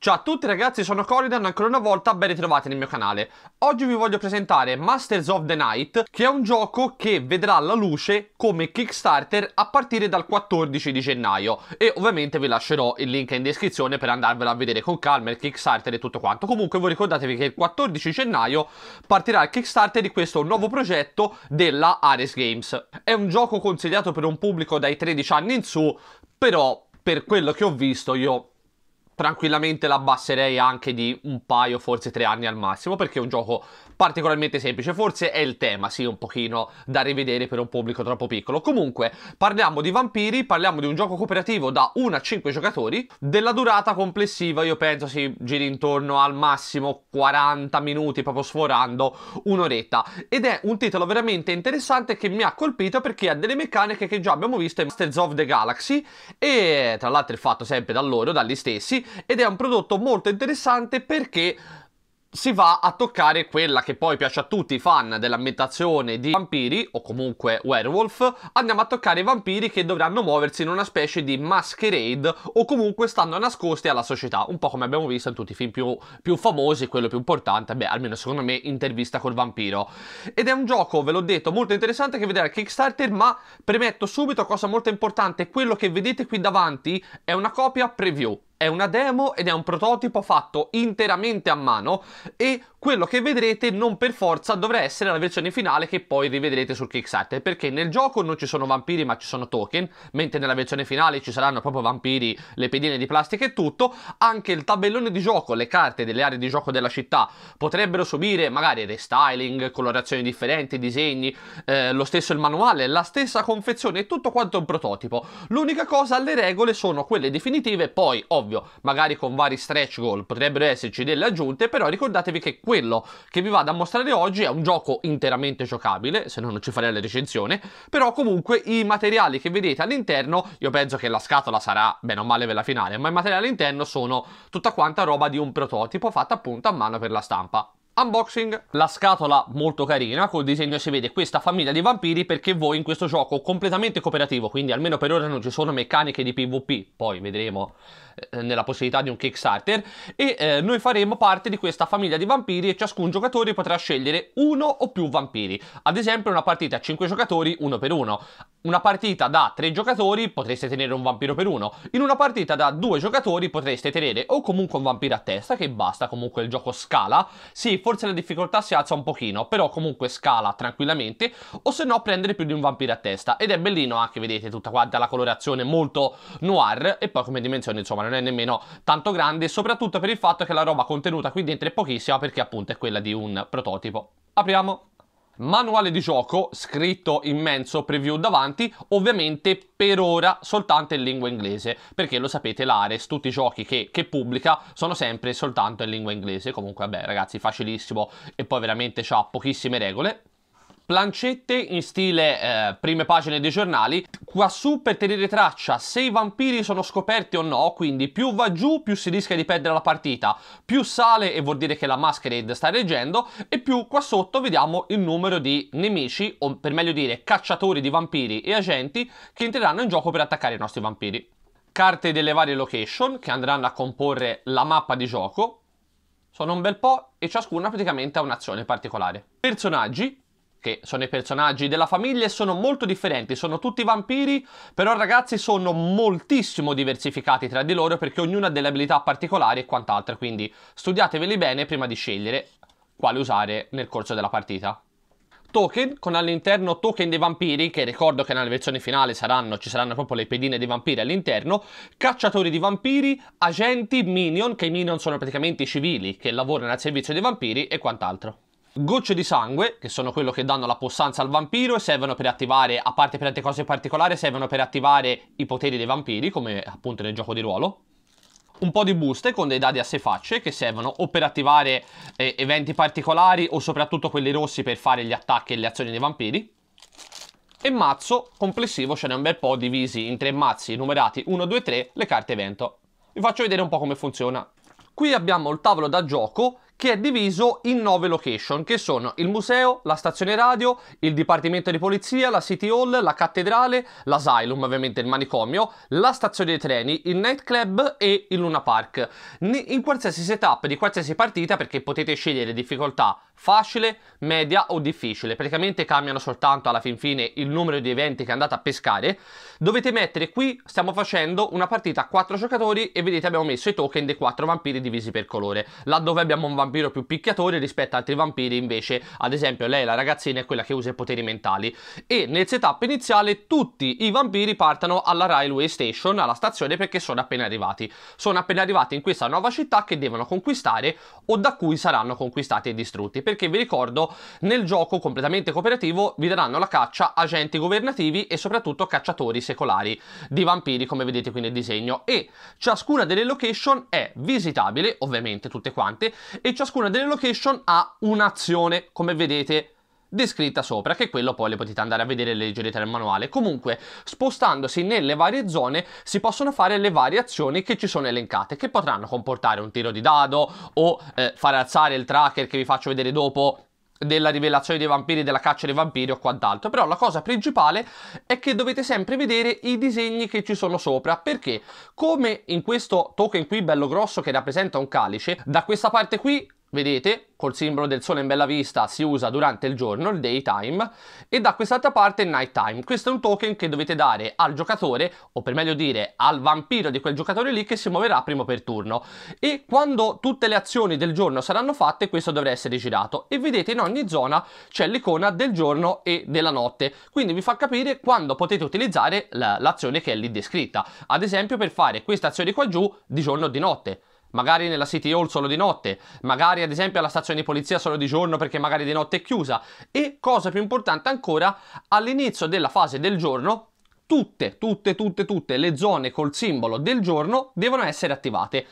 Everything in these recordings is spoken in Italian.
Ciao a tutti ragazzi, sono Corridan, ancora una volta ben ritrovati nel mio canale. Oggi vi voglio presentare Masters of the Night, che è un gioco che vedrà la luce come Kickstarter a partire dal 14 di gennaio. E ovviamente vi lascerò il link in descrizione per andarvelo a vedere con calma il Kickstarter e tutto quanto. Comunque voi ricordatevi che il 14 gennaio partirà il Kickstarter di questo nuovo progetto della Ares Games. È un gioco consigliato per un pubblico dai 13 anni in su, però per quello che ho visto io tranquillamente l'abbasserei anche di un paio, forse tre anni al massimo, perché è un gioco particolarmente semplice, forse è il tema, sì, un pochino da rivedere per un pubblico troppo piccolo. Comunque, parliamo di vampiri, parliamo di un gioco cooperativo da 1 a 5 giocatori, della durata complessiva io penso si giri intorno al massimo 40 minuti, proprio sforando un'oretta. Ed è un titolo veramente interessante che mi ha colpito perché ha delle meccaniche che già abbiamo visto in Masters of the Galaxy e tra l'altro è fatto sempre da loro, dagli stessi, ed è un prodotto molto interessante perché si va a toccare quella che poi piace a tutti i fan dell'ambientazione di vampiri, o comunque werewolf, andiamo a toccare i vampiri che dovranno muoversi in una specie di masquerade o comunque stanno nascosti alla società, un po' come abbiamo visto in tutti i film più, più famosi, quello più importante, beh almeno secondo me intervista col vampiro. Ed è un gioco, ve l'ho detto, molto interessante che vedere al Kickstarter, ma premetto subito cosa molto importante, quello che vedete qui davanti è una copia preview, è una demo ed è un prototipo fatto interamente a mano e quello che vedrete non per forza dovrà essere la versione finale che poi rivedrete sul Kickstarter perché nel gioco non ci sono vampiri ma ci sono token mentre nella versione finale ci saranno proprio vampiri, le pedine di plastica e tutto anche il tabellone di gioco, le carte delle aree di gioco della città potrebbero subire magari restyling, colorazioni differenti, disegni, eh, lo stesso il manuale, la stessa confezione tutto quanto è un prototipo l'unica cosa le regole sono quelle definitive poi ovviamente ovvio, magari con vari stretch goal potrebbero esserci delle aggiunte, però ricordatevi che quello che vi vado a mostrare oggi è un gioco interamente giocabile, se no non ci farei la recensione, però comunque i materiali che vedete all'interno, io penso che la scatola sarà bene o male per la finale, ma i materiali all'interno sono tutta quanta roba di un prototipo fatta appunto a mano per la stampa. Unboxing, la scatola molto carina, col disegno si vede questa famiglia di vampiri perché voi in questo gioco completamente cooperativo, quindi almeno per ora non ci sono meccaniche di PvP, poi vedremo eh, nella possibilità di un Kickstarter, e eh, noi faremo parte di questa famiglia di vampiri e ciascun giocatore potrà scegliere uno o più vampiri, ad esempio una partita a 5 giocatori uno per uno, una partita da 3 giocatori potreste tenere un vampiro per uno, in una partita da 2 giocatori potreste tenere o comunque un vampiro a testa, che basta, comunque il gioco scala, si forse la difficoltà si alza un pochino, però comunque scala tranquillamente, o se no prendere più di un vampiro a testa. Ed è bellino anche, vedete, tutta quanta la colorazione molto noir, e poi come dimensione insomma non è nemmeno tanto grande, soprattutto per il fatto che la roba contenuta qui dentro è pochissima, perché appunto è quella di un prototipo. Apriamo! manuale di gioco scritto immenso preview davanti ovviamente per ora soltanto in lingua inglese perché lo sapete l'Ares tutti i giochi che, che, pubblica sono sempre soltanto in lingua inglese comunque vabbè ragazzi facilissimo e poi veramente ha pochissime regole plancette in stile eh, prime pagine dei giornali, qua su per tenere traccia se i vampiri sono scoperti o no, quindi più va giù più si rischia di perdere la partita, più sale e vuol dire che la masquerade sta reggendo e più qua sotto vediamo il numero di nemici, o per meglio dire cacciatori di vampiri e agenti che entreranno in gioco per attaccare i nostri vampiri. Carte delle varie location che andranno a comporre la mappa di gioco, sono un bel po' e ciascuna praticamente ha un'azione particolare. Personaggi, che sono i personaggi della famiglia e sono molto differenti, sono tutti vampiri, però ragazzi sono moltissimo diversificati tra di loro perché ognuno ha delle abilità particolari e quant'altro, quindi studiateveli bene prima di scegliere quale usare nel corso della partita. Token con all'interno token dei vampiri, che ricordo che nella versione finale saranno, ci saranno proprio le pedine dei vampiri all'interno, cacciatori di vampiri, agenti, minion, che i minion sono praticamente i civili che lavorano al servizio dei vampiri e quant'altro. Gocce di sangue, che sono quello che danno la possanza al vampiro e servono per attivare, a parte per altre cose particolari, servono per attivare i poteri dei vampiri, come appunto nel gioco di ruolo. Un po' di buste con dei dadi a sei facce che servono o per attivare eh, eventi particolari o soprattutto quelli rossi per fare gli attacchi e le azioni dei vampiri. E mazzo complessivo ce n'è un bel po' divisi in tre mazzi numerati 1, 2, 3 le carte evento. Vi faccio vedere un po' come funziona. Qui abbiamo il tavolo da gioco che è diviso in nove location, che sono il museo, la stazione radio, il dipartimento di polizia, la City Hall, la cattedrale, l'asylum, ovviamente il manicomio, la stazione dei treni, il nightclub e il Luna Park. In qualsiasi setup di qualsiasi partita, perché potete scegliere difficoltà facile, media o difficile, praticamente cambiano soltanto alla fin fine il numero di eventi che andate a pescare, dovete mettere qui, stiamo facendo una partita a 4 giocatori e vedete abbiamo messo i token dei 4 vampiri divisi per colore, laddove abbiamo un vampiro più picchiatore rispetto ad altri vampiri invece, ad esempio lei la ragazzina è quella che usa i poteri mentali e nel setup iniziale tutti i vampiri partono alla railway station, alla stazione perché sono appena arrivati, sono appena arrivati in questa nuova città che devono conquistare o da cui saranno conquistati e distrutti perché vi ricordo nel gioco completamente cooperativo vi daranno la caccia agenti governativi e soprattutto cacciatori secolari di vampiri come vedete qui nel disegno e ciascuna delle location è visitabile ovviamente tutte quante e ciascuna delle location ha un'azione come vedete descritta sopra, che quello poi le potete andare a vedere e leggerete nel manuale. Comunque, spostandosi nelle varie zone, si possono fare le varie azioni che ci sono elencate, che potranno comportare un tiro di dado o eh, fare alzare il tracker che vi faccio vedere dopo della rivelazione dei vampiri, della caccia dei vampiri o quant'altro, però la cosa principale è che dovete sempre vedere i disegni che ci sono sopra, perché come in questo token qui bello grosso che rappresenta un calice, da questa parte qui Vedete, col simbolo del sole in bella vista si usa durante il giorno, il daytime, e da quest'altra parte il nighttime. Questo è un token che dovete dare al giocatore, o per meglio dire al vampiro di quel giocatore lì che si muoverà primo per turno. E quando tutte le azioni del giorno saranno fatte, questo dovrà essere girato. E vedete in ogni zona c'è l'icona del giorno e della notte, quindi vi fa capire quando potete utilizzare l'azione che è lì descritta. Ad esempio per fare questa azione qua giù di giorno o di notte magari nella City Hall solo di notte, magari ad esempio alla stazione di polizia solo di giorno perché magari di notte è chiusa e cosa più importante ancora all'inizio della fase del giorno tutte, tutte, tutte, tutte le zone col simbolo del giorno devono essere attivate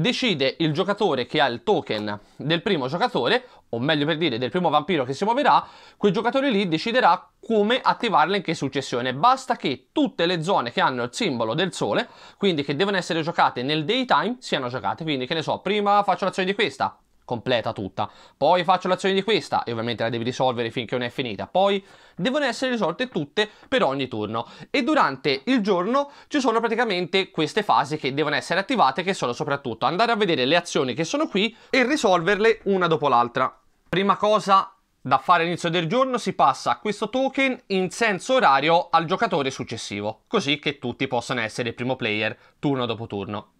decide il giocatore che ha il token del primo giocatore, o meglio per dire del primo vampiro che si muoverà, quel giocatore lì deciderà come attivarle in che successione. Basta che tutte le zone che hanno il simbolo del sole, quindi che devono essere giocate nel daytime, siano giocate. Quindi che ne so, prima faccio l'azione di questa, completa tutta. Poi faccio l'azione di questa e ovviamente la devi risolvere finché non è finita. Poi devono essere risolte tutte per ogni turno e durante il giorno ci sono praticamente queste fasi che devono essere attivate che sono soprattutto andare a vedere le azioni che sono qui e risolverle una dopo l'altra. Prima cosa da fare all'inizio del giorno si passa questo token in senso orario al giocatore successivo, così che tutti possano essere primo player turno dopo turno.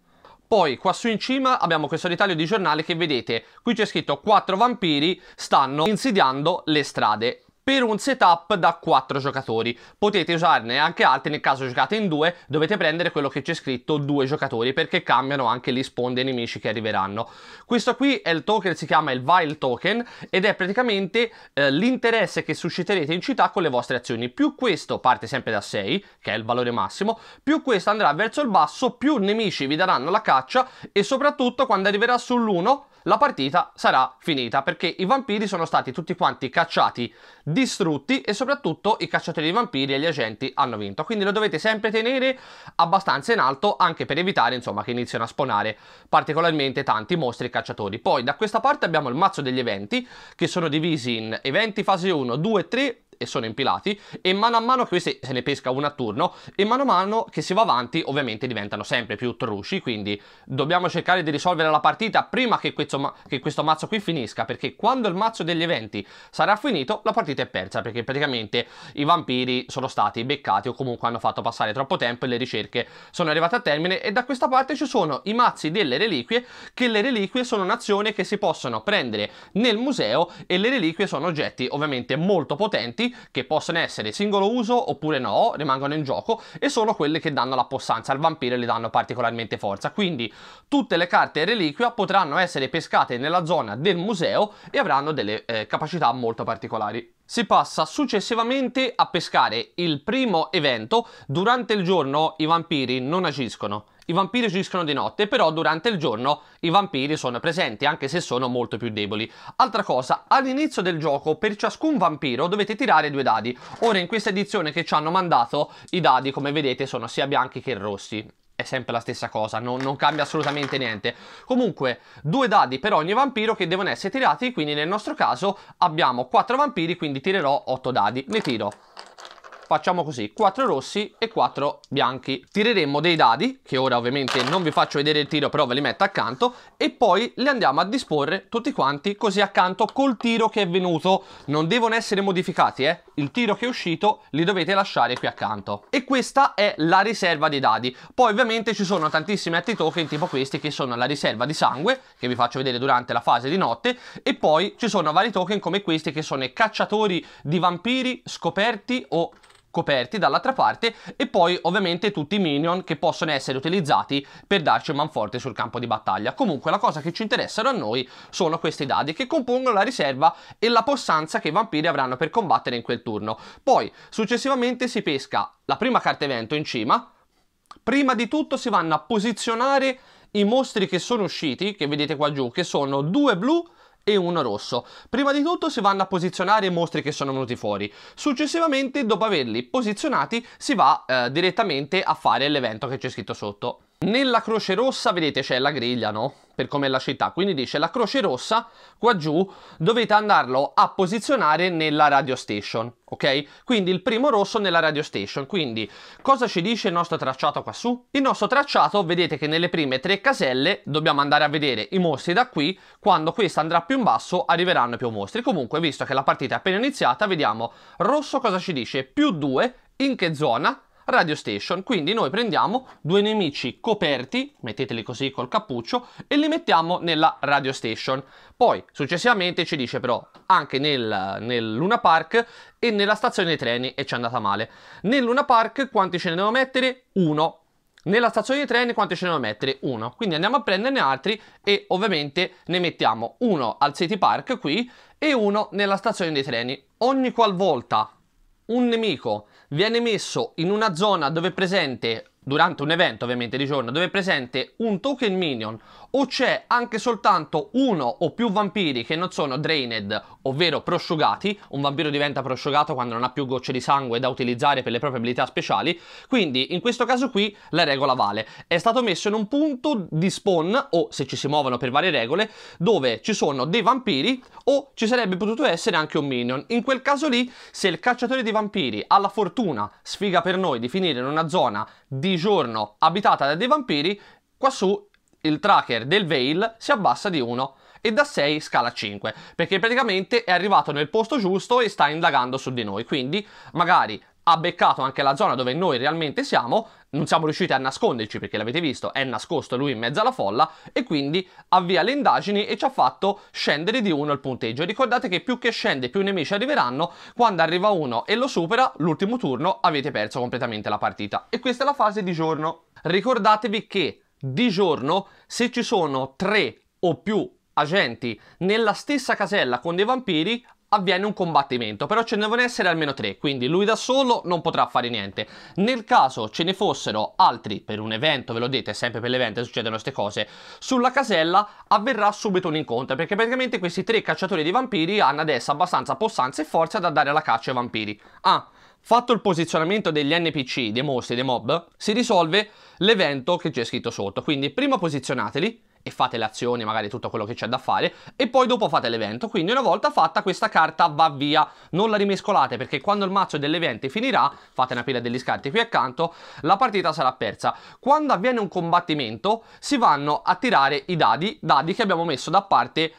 Poi qua su in cima abbiamo questo ritaglio di giornale che vedete, qui c'è scritto quattro vampiri stanno insidiando le strade per un setup da 4 giocatori. Potete usarne anche altri nel caso giocate in due, dovete prendere quello che c'è scritto due giocatori perché cambiano anche gli spawn dei nemici che arriveranno. Questo qui è il token, si chiama il Vile Token ed è praticamente eh, l'interesse che susciterete in città con le vostre azioni. Più questo parte sempre da 6, che è il valore massimo, più questo andrà verso il basso, più nemici vi daranno la caccia e soprattutto quando arriverà sull'1 la partita sarà finita perché i vampiri sono stati tutti quanti cacciati, distrutti e soprattutto i cacciatori di vampiri e gli agenti hanno vinto. Quindi lo dovete sempre tenere abbastanza in alto anche per evitare insomma che iniziano a spawnare particolarmente tanti mostri e cacciatori. Poi da questa parte abbiamo il mazzo degli eventi che sono divisi in eventi fase 1, 2, 3 e sono impilati e mano a mano che questi se ne pesca uno a turno e mano a mano che si va avanti ovviamente diventano sempre più trusci quindi dobbiamo cercare di risolvere la partita prima che questo, ma che questo mazzo qui finisca perché quando il mazzo degli eventi sarà finito la partita è persa perché praticamente i vampiri sono stati beccati o comunque hanno fatto passare troppo tempo e le ricerche sono arrivate a termine e da questa parte ci sono i mazzi delle reliquie che le reliquie sono un'azione che si possono prendere nel museo e le reliquie sono oggetti ovviamente molto potenti che possono essere singolo uso oppure no, rimangono in gioco e sono quelle che danno la possanza al vampiro e le danno particolarmente forza. Quindi tutte le carte reliquia potranno essere pescate nella zona del museo e avranno delle eh, capacità molto particolari. Si passa successivamente a pescare il primo evento, durante il giorno i vampiri non agiscono, i vampiri agiscono di notte, però durante il giorno i vampiri sono presenti, anche se sono molto più deboli. Altra cosa, all'inizio del gioco per ciascun vampiro dovete tirare due dadi. Ora in questa edizione che ci hanno mandato, i dadi come vedete sono sia bianchi che rossi è sempre la stessa cosa, non, non, cambia assolutamente niente. Comunque, due dadi per ogni vampiro che devono essere tirati, quindi nel nostro caso abbiamo quattro vampiri, quindi tirerò otto dadi. Ne tiro facciamo così, 4 rossi e 4 bianchi. Tireremo dei dadi, che ora ovviamente non vi faccio vedere il tiro, però ve li metto accanto, e poi li andiamo a disporre tutti quanti così accanto col tiro che è venuto. Non devono essere modificati, eh? Il tiro che è uscito li dovete lasciare qui accanto. E questa è la riserva dei dadi. Poi ovviamente ci sono tantissimi altri token tipo questi che sono la riserva di sangue, che vi faccio vedere durante la fase di notte, e poi ci sono vari token come questi che sono i cacciatori di vampiri scoperti o coperti dall'altra parte e poi ovviamente tutti i minion che possono essere utilizzati per darci un manforte sul campo di battaglia. Comunque la cosa che ci interessano a noi sono questi dadi che compongono la riserva e la possanza che i vampiri avranno per combattere in quel turno. Poi successivamente si pesca la prima carta evento in cima, prima di tutto si vanno a posizionare i mostri che sono usciti, che vedete qua giù, che sono due blu e uno rosso. Prima di tutto si vanno a posizionare i mostri che sono venuti fuori. Successivamente, dopo averli posizionati, si va eh, direttamente a fare l'evento che c'è scritto sotto. Nella croce rossa, vedete, c'è la griglia, no? per come la città. Quindi dice la Croce Rossa qua giù dovete andarlo a posizionare nella radio station, ok? Quindi il primo rosso nella radio station. Quindi cosa ci dice il nostro tracciato qua su? Il nostro tracciato vedete che nelle prime tre caselle dobbiamo andare a vedere i mostri da qui, quando questa andrà più in basso arriveranno più mostri. Comunque visto che la partita è appena iniziata vediamo rosso cosa ci dice più 2 in che zona radio station. Quindi noi prendiamo due nemici coperti, metteteli così col cappuccio, e li mettiamo nella radio station. Poi successivamente ci dice però anche nel, nel Luna Park e nella stazione dei treni e ci è andata male. Nel Luna Park quanti ce ne devo mettere? Uno. Nella stazione dei treni quanti ce ne devo mettere? Uno. Quindi andiamo a prenderne altri e ovviamente ne mettiamo uno al City Park qui e uno nella stazione dei treni. Ogni qualvolta un nemico viene messo in una zona dove è presente durante un evento ovviamente di giorno dove è presente un token minion o c'è anche soltanto uno o più vampiri che non sono drained, ovvero prosciugati, un vampiro diventa prosciugato quando non ha più gocce di sangue da utilizzare per le proprie abilità speciali, quindi in questo caso qui la regola vale. È stato messo in un punto di spawn, o se ci si muovono per varie regole, dove ci sono dei vampiri o ci sarebbe potuto essere anche un minion. In quel caso lì, se il cacciatore di vampiri ha la fortuna, sfiga per noi, di finire in una zona di giorno abitata da dei vampiri, qua su il tracker del Veil si abbassa di 1 e da 6 scala 5 perché praticamente è arrivato nel posto giusto e sta indagando su di noi quindi magari ha beccato anche la zona dove noi realmente siamo non siamo riusciti a nasconderci perché l'avete visto è nascosto lui in mezzo alla folla e quindi avvia le indagini e ci ha fatto scendere di 1 il punteggio ricordate che più che scende più nemici arriveranno quando arriva uno e lo supera l'ultimo turno avete perso completamente la partita e questa è la fase di giorno ricordatevi che di giorno se ci sono tre o più agenti nella stessa casella con dei vampiri avviene un combattimento, però ce ne devono essere almeno tre, quindi lui da solo non potrà fare niente. Nel caso ce ne fossero altri per un evento, ve lo dite, sempre per l'evento succedono queste cose, sulla casella avverrà subito un incontro, perché praticamente questi tre cacciatori di vampiri hanno adesso abbastanza possanza e forza da dare alla caccia ai vampiri. Ah, Fatto il posizionamento degli NPC, dei mostri, dei mob, si risolve l'evento che c'è scritto sotto. Quindi prima posizionateli e fate le azioni, magari tutto quello che c'è da fare, e poi dopo fate l'evento. Quindi una volta fatta questa carta va via, non la rimescolate perché quando il mazzo dell'evento finirà, fate una pila degli scarti qui accanto, la partita sarà persa. Quando avviene un combattimento si vanno a tirare i dadi, dadi che abbiamo messo da parte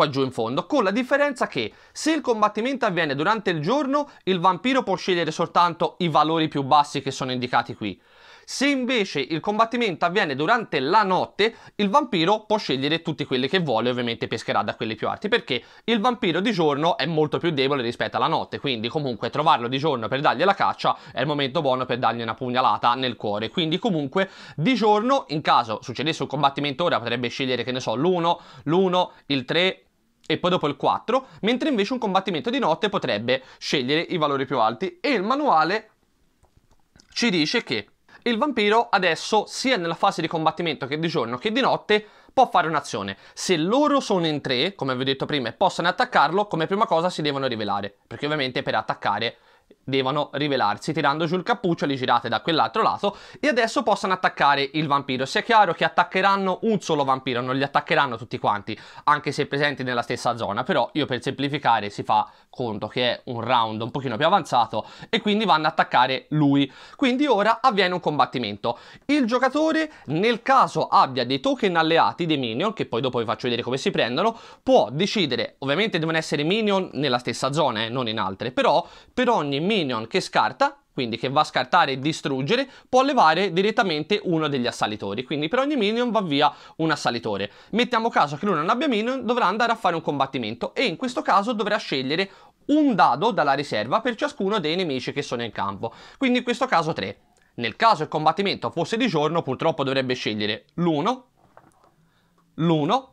qua giù in fondo, con la differenza che se il combattimento avviene durante il giorno, il vampiro può scegliere soltanto i valori più bassi che sono indicati qui. Se invece il combattimento avviene durante la notte, il vampiro può scegliere tutti quelli che vuole, ovviamente pescherà da quelli più alti, perché il vampiro di giorno è molto più debole rispetto alla notte, quindi comunque trovarlo di giorno per dargli la caccia è il momento buono per dargli una pugnalata nel cuore, quindi comunque di giorno, in caso succedesse un combattimento ora, potrebbe scegliere, che ne so, l'1, l'1, il 3, e poi dopo il 4, mentre invece un combattimento di notte potrebbe scegliere i valori più alti e il manuale ci dice che il vampiro adesso sia nella fase di combattimento che di giorno che di notte può fare un'azione. Se loro sono in tre, come vi ho detto prima, e possono attaccarlo, come prima cosa si devono rivelare, perché ovviamente per attaccare devono rivelarsi tirando giù il cappuccio li girate da quell'altro lato e adesso possano attaccare il vampiro sia chiaro che attaccheranno un solo vampiro non li attaccheranno tutti quanti anche se presenti nella stessa zona però io per semplificare si fa conto che è un round un pochino più avanzato e quindi vanno ad attaccare lui quindi ora avviene un combattimento il giocatore nel caso abbia dei token alleati dei minion che poi dopo vi faccio vedere come si prendono può decidere ovviamente devono essere minion nella stessa zona e eh, non in altre però per ogni minion che scarta quindi che va a scartare e distruggere, può levare direttamente uno degli assalitori. Quindi per ogni minion va via un assalitore. Mettiamo caso che lui non abbia minion, dovrà andare a fare un combattimento e in questo caso dovrà scegliere un dado dalla riserva per ciascuno dei nemici che sono in campo. Quindi in questo caso 3. Nel caso il combattimento fosse di giorno, purtroppo dovrebbe scegliere l'1, l'1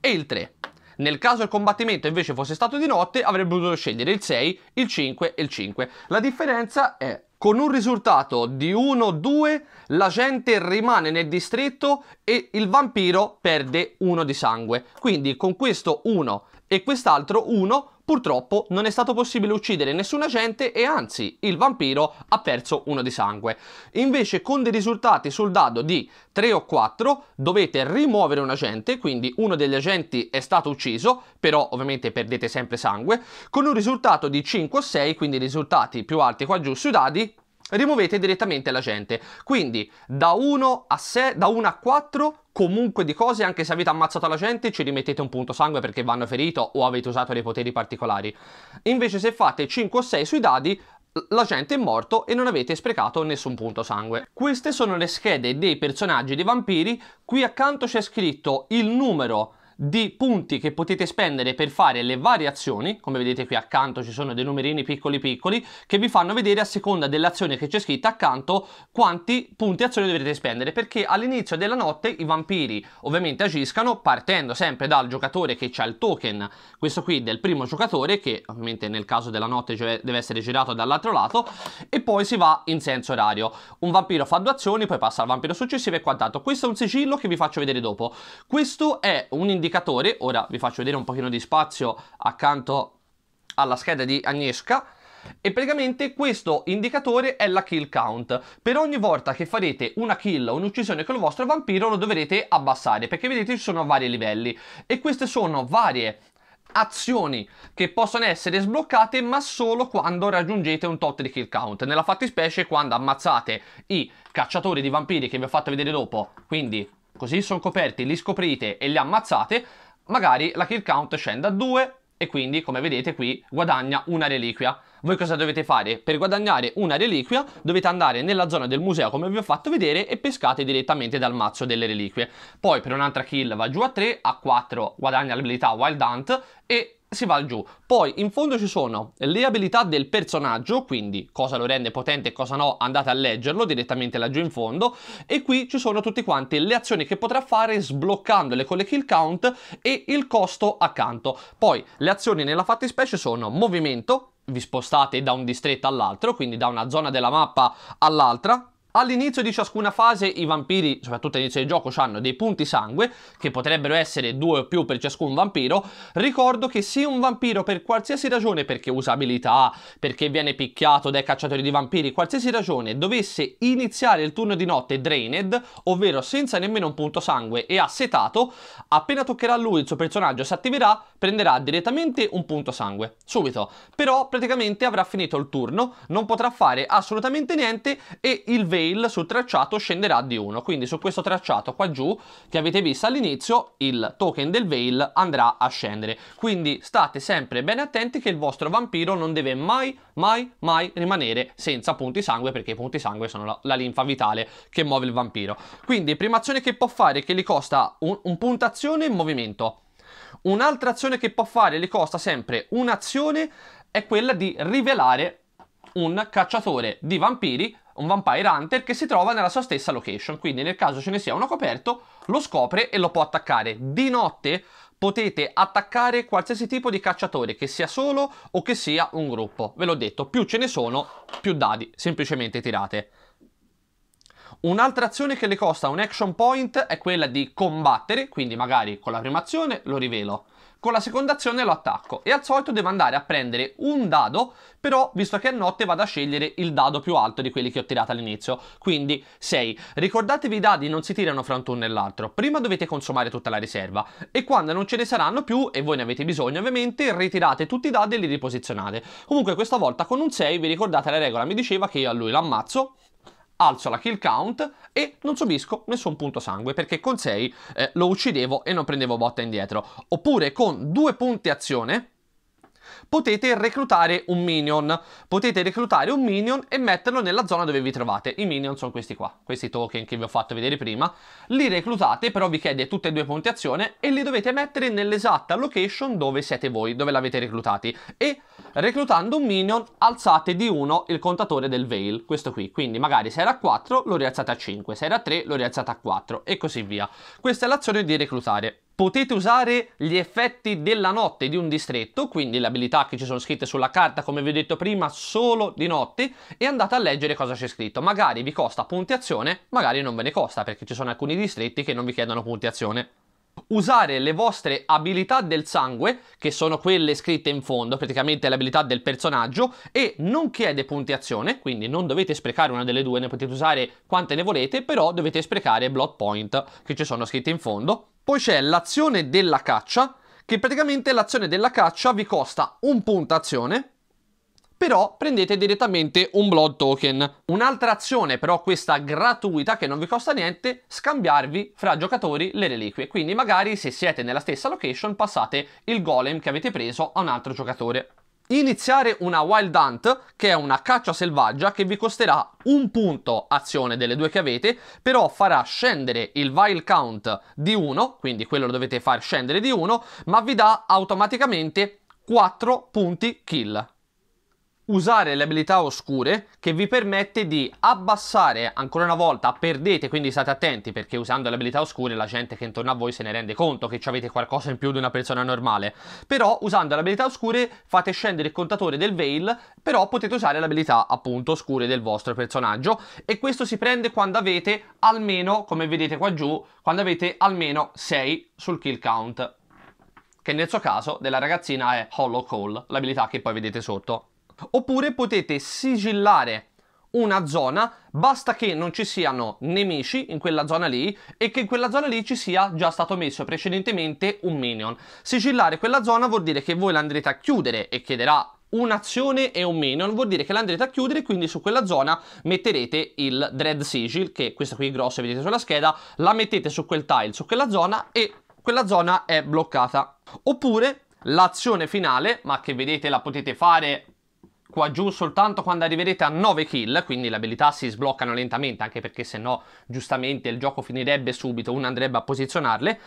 e il 3. Nel caso il combattimento invece fosse stato di notte, avrebbe dovuto scegliere il 6, il 5 e il 5. La differenza è con un risultato di 1-2 la gente rimane nel distretto e il vampiro perde 1 di sangue. Quindi con questo 1 e quest'altro 1 Purtroppo non è stato possibile uccidere nessun agente e anzi il vampiro ha perso uno di sangue. Invece con dei risultati sul dado di 3 o 4 dovete rimuovere un agente, quindi uno degli agenti è stato ucciso, però ovviamente perdete sempre sangue, con un risultato di 5 o 6, quindi risultati più alti qua giù sui dadi rimuovete direttamente la gente. Quindi da 1 a 6, da 1 a 4 comunque di cose, anche se avete ammazzato la gente, ci rimettete un punto sangue perché vanno ferito o avete usato dei poteri particolari. Invece se fate 5 o 6 sui dadi, la gente è morto e non avete sprecato nessun punto sangue. Queste sono le schede dei personaggi dei vampiri, qui accanto c'è scritto il numero di punti che potete spendere per fare le varie azioni, come vedete qui accanto ci sono dei numerini piccoli piccoli, che vi fanno vedere a seconda dell'azione che c'è scritta accanto quanti punti azione dovrete spendere, perché all'inizio della notte i vampiri ovviamente agiscano partendo sempre dal giocatore che ha il token, questo qui del primo giocatore, che ovviamente nel caso della notte cioè deve essere girato dall'altro lato, e poi si va in senso orario. Un vampiro fa due azioni, poi passa al vampiro successivo e quant'altro. Questo è un sigillo che vi faccio vedere dopo. Questo è un indicazione indicatore, ora vi faccio vedere un pochino di spazio accanto alla scheda di Agnieszka, e praticamente questo indicatore è la kill count. Per ogni volta che farete una kill o un'uccisione con il vostro vampiro lo dovrete abbassare, perché vedete ci sono vari livelli e queste sono varie azioni che possono essere sbloccate ma solo quando raggiungete un tot di kill count nella fattispecie quando ammazzate i cacciatori di vampiri che vi ho fatto vedere dopo quindi così sono coperti, li scoprite e li ammazzate, magari la kill count scende a 2 e quindi come vedete qui guadagna una reliquia. Voi cosa dovete fare? Per guadagnare una reliquia dovete andare nella zona del museo come vi ho fatto vedere e pescate direttamente dal mazzo delle reliquie. Poi per un'altra kill va giù a 3, a 4 guadagna l'abilità Wild Hunt e si va giù. Poi in fondo ci sono le abilità del personaggio, quindi cosa lo rende potente e cosa no, andate a leggerlo direttamente laggiù in fondo. E qui ci sono tutte quante le azioni che potrà fare sbloccandole con le kill count e il costo accanto. Poi le azioni nella fattispecie sono movimento, vi spostate da un distretto all'altro, quindi da una zona della mappa all'altra, All'inizio di ciascuna fase i vampiri, soprattutto all'inizio del gioco, hanno dei punti sangue, che potrebbero essere due o più per ciascun vampiro. Ricordo che se un vampiro per qualsiasi ragione, perché usa abilità, perché viene picchiato dai cacciatori di vampiri, qualsiasi ragione, dovesse iniziare il turno di notte drained, ovvero senza nemmeno un punto sangue e assetato, appena toccherà a lui il suo personaggio si attiverà, prenderà direttamente un punto sangue, subito. Però praticamente avrà finito il turno, non potrà fare assolutamente niente e il vero tail sul tracciato scenderà di 1, quindi su questo tracciato qua giù che avete visto all'inizio il token del veil andrà a scendere, quindi state sempre ben attenti che il vostro vampiro non deve mai mai mai rimanere senza punti sangue perché i punti sangue sono la, la linfa vitale che muove il vampiro, quindi prima azione che può fare che gli costa un, un puntazione in movimento, Un'altra azione che può fare, gli costa sempre un'azione, è quella di rivelare un cacciatore di vampiri un Vampire Hunter che si trova nella sua stessa location, quindi nel caso ce ne sia uno coperto lo scopre e lo può attaccare. Di notte potete attaccare qualsiasi tipo di cacciatore, che sia solo o che sia un gruppo. Ve l'ho detto, più ce ne sono, più dadi, semplicemente tirate. Un'altra azione che le costa un action point è quella di combattere, quindi magari con la prima azione lo rivelo. Con la seconda azione lo attacco e al solito devo andare a prendere un dado, però visto che è notte vado a scegliere il dado più alto di quelli che ho tirato all'inizio, quindi 6. Ricordatevi i dadi non si tirano fra un turno e l'altro, prima dovete consumare tutta la riserva e quando non ce ne saranno più e voi ne avete bisogno ovviamente ritirate tutti i dadi e li riposizionate. Comunque questa volta con un 6 vi ricordate la regola mi diceva che io a lui l'ammazzo alzo la kill count e non subisco nessun punto sangue perché con 6 eh, lo uccidevo e non prendevo botta indietro. Oppure con 2 punti azione potete reclutare un minion. Potete reclutare un minion e metterlo nella zona dove vi trovate. I minion sono questi qua, questi token che vi ho fatto vedere prima. Li reclutate, però vi chiede tutte e due punti azione e li dovete mettere nell'esatta location dove siete voi, dove l'avete reclutati. E reclutando un minion alzate di 1 il contatore del veil, questo qui. Quindi magari se era a 4 lo rialzate a 5, se era a 3 lo rialzate a 4 e così via. Questa è l'azione di reclutare potete usare gli effetti della notte di un distretto, quindi le abilità che ci sono scritte sulla carta come vi ho detto prima solo di notte e andate a leggere cosa c'è scritto, magari vi costa punti azione, magari non ve ne costa perché ci sono alcuni distretti che non vi chiedono punti azione usare le vostre abilità del sangue, che sono quelle scritte in fondo, praticamente le abilità del personaggio, e non chiede punti azione, quindi non dovete sprecare una delle due, ne potete usare quante ne volete, però dovete sprecare blood point che ci sono scritte in fondo. Poi c'è l'azione della caccia, che praticamente l'azione della caccia vi costa un punto azione, però prendete direttamente un Blood Token. Un'altra azione però questa gratuita che non vi costa niente, scambiarvi fra giocatori le reliquie, quindi magari se siete nella stessa location passate il golem che avete preso a un altro giocatore iniziare una Wild Hunt, che è una caccia selvaggia che vi costerà un punto azione delle due che avete, però farà scendere il Vile Count di 1, quindi quello lo dovete far scendere di 1, ma vi dà automaticamente 4 punti kill usare le abilità oscure che vi permette di abbassare ancora una volta, perdete, quindi state attenti perché usando le abilità oscure la gente che è intorno a voi se ne rende conto che avete qualcosa in più di una persona normale. Però usando le abilità oscure fate scendere il contatore del veil, però potete usare le abilità appunto oscure del vostro personaggio e questo si prende quando avete almeno, come vedete qua giù, quando avete almeno 6 sul kill count che nel suo caso della ragazzina è Hollow Call, l'abilità che poi vedete sotto. Oppure potete sigillare una zona, basta che non ci siano nemici in quella zona lì e che in quella zona lì ci sia già stato messo precedentemente un minion. Sigillare quella zona vuol dire che voi l'andrete a chiudere e chiederà un'azione e un minion, vuol dire che l'andrete a chiudere quindi su quella zona metterete il Dread Sigil, che questo qui grossa vedete sulla scheda, la mettete su quel tile, su quella zona e quella zona è bloccata. Oppure l'azione finale, ma che vedete la potete fare qua giù soltanto quando arriverete a 9 kill, quindi le abilità si sbloccano lentamente, anche perché se no giustamente il gioco finirebbe subito, uno andrebbe a posizionarle.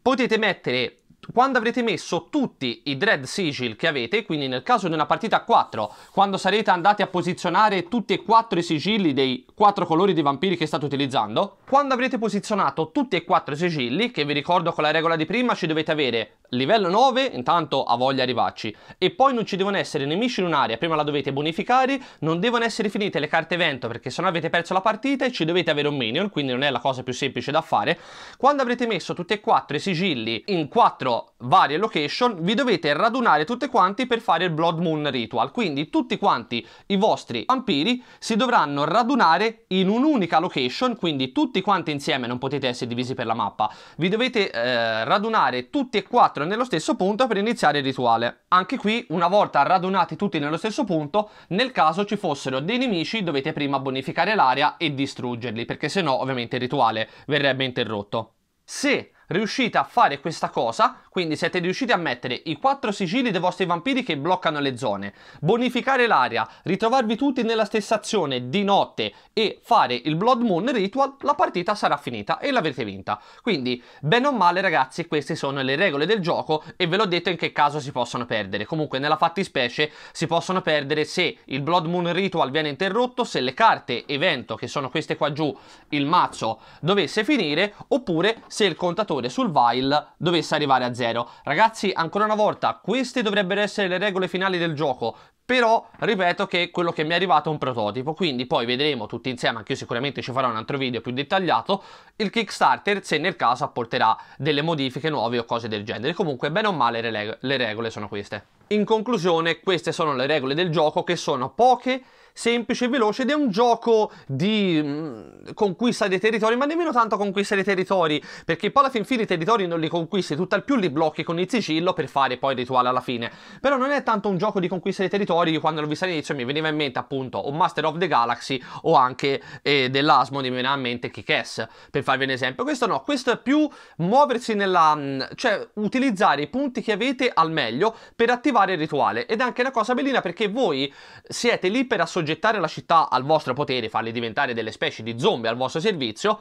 Potete mettere quando avrete messo tutti i Dread Sigil che avete, quindi nel caso di una partita a 4, quando sarete andati a posizionare tutti e quattro i sigilli dei quattro colori di vampiri che state utilizzando, quando avrete posizionato tutti e quattro i sigilli, che vi ricordo con la regola di prima ci dovete avere livello 9 intanto ha voglia arrivarci e poi non ci devono essere nemici in un'area prima la dovete bonificare non devono essere finite le carte evento perché se no avete perso la partita e ci dovete avere un minion quindi non è la cosa più semplice da fare quando avrete messo tutti e quattro i sigilli in quattro varie location vi dovete radunare tutti quanti per fare il Blood Moon Ritual quindi tutti quanti i vostri vampiri si dovranno radunare in un'unica location quindi tutti quanti insieme non potete essere divisi per la mappa vi dovete eh, radunare tutti e quattro sempre nello stesso punto per iniziare il rituale. Anche qui, una volta radunati tutti nello stesso punto, nel caso ci fossero dei nemici dovete prima bonificare l'area e distruggerli, perché sennò ovviamente il rituale verrebbe interrotto. Se riuscite a fare questa cosa, quindi siete riusciti a mettere i quattro sigilli dei vostri vampiri che bloccano le zone, bonificare l'area, ritrovarvi tutti nella stessa azione di notte e fare il Blood Moon Ritual, la partita sarà finita e l'avrete vinta. Quindi, bene o male ragazzi, queste sono le regole del gioco e ve l'ho detto in che caso si possono perdere. Comunque nella fattispecie si possono perdere se il Blood Moon Ritual viene interrotto, se le carte evento, che sono queste qua giù, il mazzo, dovesse finire, oppure se il contatore valore sul Vile dovesse arrivare a zero. Ragazzi, ancora una volta, queste dovrebbero essere le regole finali del gioco però ripeto che quello che mi è arrivato è un prototipo, quindi poi vedremo tutti insieme, anche io sicuramente ci farò un altro video più dettagliato, il Kickstarter se nel caso apporterà delle modifiche nuove o cose del genere, comunque bene o male le regole sono queste. In conclusione queste sono le regole del gioco che sono poche, semplice e veloce ed è un gioco di mm, conquista dei territori, ma nemmeno tanto conquista dei territori, perché poi alla fin fine i territori non li conquisti, tutt'al più li blocchi con il sigillo per fare poi il rituale alla fine. Però non è tanto un gioco di conquista dei territori, genitori quando l'ho vista all'inizio mi veniva in mente appunto un Master of the Galaxy o anche eh, dell'Asmo mi veniva in mente Kick-Ass per farvi un esempio questo no questo è più muoversi nella mm, cioè utilizzare i punti che avete al meglio per attivare il rituale ed è anche una cosa bellina perché voi siete lì per assoggettare la città al vostro potere farle diventare delle specie di zombie al vostro servizio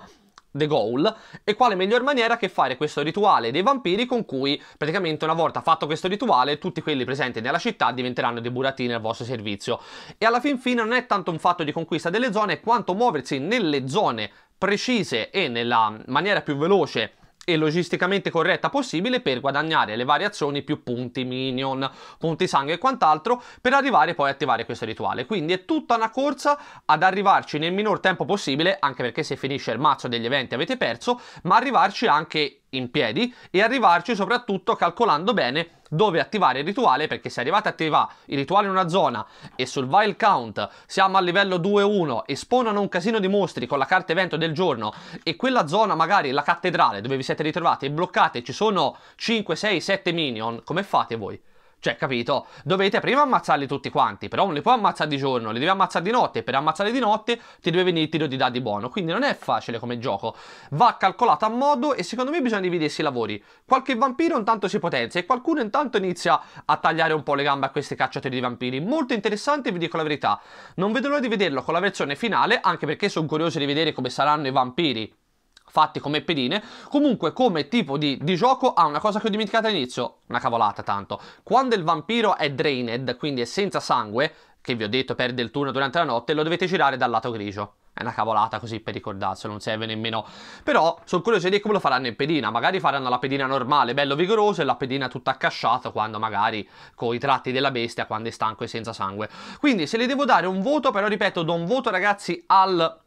The Goal e quale miglior maniera che fare questo rituale dei vampiri con cui praticamente una volta fatto questo rituale tutti quelli presenti nella città diventeranno dei burattini al vostro servizio e alla fin fine non è tanto un fatto di conquista delle zone quanto muoversi nelle zone precise e nella maniera più veloce e logisticamente corretta possibile per guadagnare le variazioni più punti minion, punti sangue e quant'altro per arrivare poi a attivare questo rituale. Quindi è tutta una corsa ad arrivarci nel minor tempo possibile, anche perché se finisce il mazzo degli eventi avete perso, ma arrivarci anche in piedi e arrivarci soprattutto calcolando bene dove attivare il rituale perché se arrivate a attivare il rituale in una zona e sul vile count siamo a livello 2-1 e spawnano un casino di mostri con la carta evento del giorno e quella zona magari la cattedrale dove vi siete ritrovati è bloccata e ci sono 5, 6, 7 minion come fate voi? Cioè, capito? Dovete prima ammazzarli tutti quanti, però non li puoi ammazzare di giorno, li devi ammazzare di notte. e Per ammazzarli di notte ti deve venire il tiro di dà di buono. Quindi non è facile come gioco. Va calcolato a modo e secondo me bisogna dividersi i lavori. Qualche vampiro intanto si potenzia e qualcuno intanto inizia a tagliare un po' le gambe a questi cacciatori di vampiri. Molto interessante, vi dico la verità. Non vedo l'ora di vederlo con la versione finale, anche perché sono curioso di vedere come saranno i vampiri fatti come pedine. Comunque, come tipo di, di, gioco, ah, una cosa che ho dimenticato all'inizio, una cavolata tanto. Quando il vampiro è drained, quindi è senza sangue, che vi ho detto perde il turno durante la notte, lo dovete girare dal lato grigio. È una cavolata così per ricordarselo, non serve nemmeno. Però sono curioso di come lo faranno in pedina. Magari faranno la pedina normale, bello vigoroso, e la pedina tutta accasciata quando magari con i tratti della bestia, quando è stanco e senza sangue. Quindi se le devo dare un voto, però ripeto, do un voto ragazzi al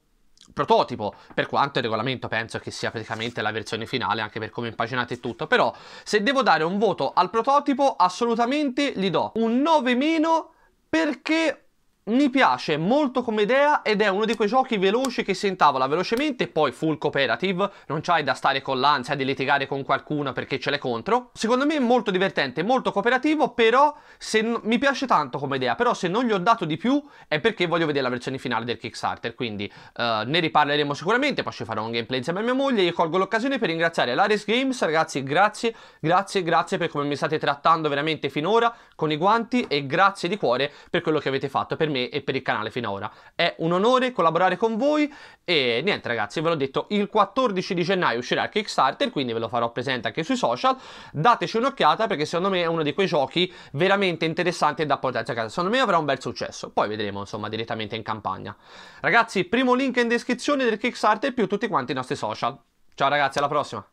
prototipo, per quanto il regolamento penso che sia praticamente la versione finale, anche per come impaginate tutto, però se devo dare un voto al prototipo assolutamente gli do un 9 meno perché mi piace molto come idea ed è uno di quei giochi veloci che si intavola velocemente, poi full cooperative, non c'hai da stare con l'ansia di litigare con qualcuno perché ce l'è contro. Secondo me è molto divertente, molto cooperativo, però se, mi piace tanto come idea, però se non gli ho dato di più è perché voglio vedere la versione finale del Kickstarter, quindi uh, ne riparleremo sicuramente, poi ci farò un gameplay insieme a mia moglie io colgo l'occasione per ringraziare l'Ares Games, ragazzi grazie, grazie, grazie per come mi state trattando veramente finora con i guanti e grazie di cuore per quello che avete fatto per me e per il canale finora. È un onore collaborare con voi e niente ragazzi, ve l'ho detto, il 14 di gennaio uscirà il Kickstarter, quindi ve lo farò presente anche sui social. Dateci un'occhiata perché secondo me è uno di quei giochi veramente interessanti da portare a casa. Secondo me avrà un bel successo, poi vedremo insomma direttamente in campagna. Ragazzi, primo link in descrizione del Kickstarter più tutti quanti i nostri social. Ciao ragazzi, alla prossima!